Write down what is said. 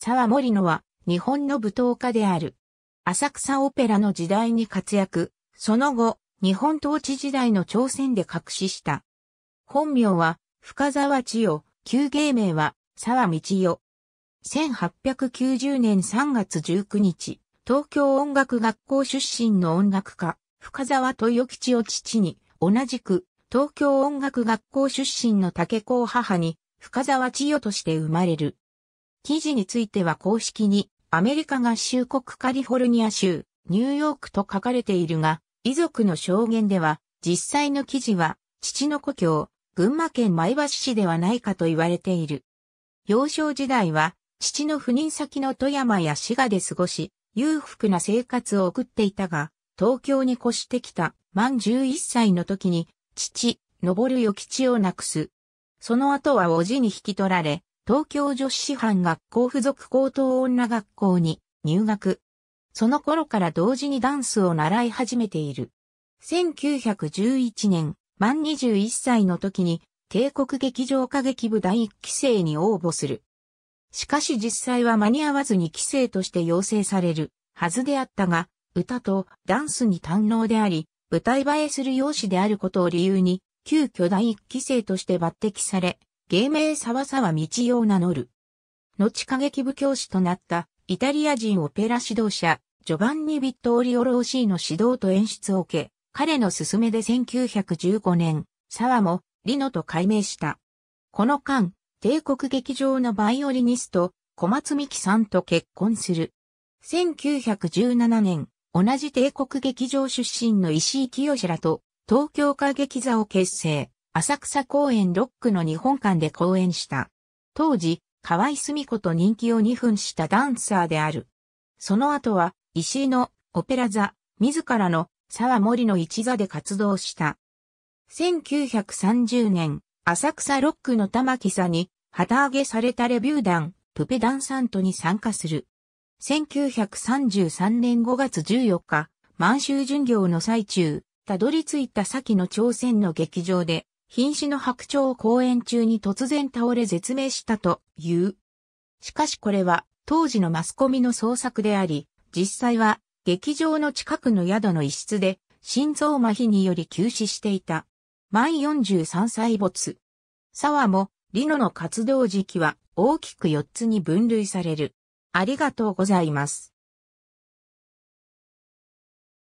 沢森野は日本の舞踏家である。浅草オペラの時代に活躍、その後、日本統治時代の朝鮮で隠しした。本名は深沢千代、旧芸名は沢道代。1890年3月19日、東京音楽学校出身の音楽家、深沢豊吉を父に、同じく東京音楽学校出身の竹子を母に、深沢千代として生まれる。記事については公式にアメリカ合衆国カリフォルニア州、ニューヨークと書かれているが、遺族の証言では、実際の記事は、父の故郷、群馬県前橋市ではないかと言われている。幼少時代は、父の赴任先の富山や滋賀で過ごし、裕福な生活を送っていたが、東京に越してきた満11歳の時に、父、登る与吉を亡くす。その後は叔父に引き取られ、東京女子師範学校附属高等女学校に入学。その頃から同時にダンスを習い始めている。1911年、満21歳の時に帝国劇場歌劇部第1期生に応募する。しかし実際は間に合わずに期生として養成されるはずであったが、歌とダンスに堪能であり、舞台映えする容姿であることを理由に、急遽第1期生として抜擢され、芸名沢沢道を名乗る。後歌劇部教師となった、イタリア人オペラ指導者、ジョバンニ・ヴィットオリオ・ローシーの指導と演出を受け、彼の勧めで1915年、沢も、リノと改名した。この間、帝国劇場のバイオリニスト、小松美希さんと結婚する。1917年、同じ帝国劇場出身の石井清らと、東京歌劇座を結成。浅草公園ロックの日本館で公演した。当時、河合澄子と人気を2分したダンサーである。その後は、石井のオペラ座、自らの沢森の一座で活動した。1930年、浅草ロックの玉木座に旗揚げされたレビュー団、プペダンサントに参加する。1933年5月14日、満州巡業の最中、たどり着いた先の朝鮮の劇場で、瀕死の白鳥を公演中に突然倒れ絶命したという。しかしこれは当時のマスコミの捜索であり、実際は劇場の近くの宿の一室で心臓麻痺により急死していた。満43歳没。沢も、リノの活動時期は大きく4つに分類される。ありがとうございます。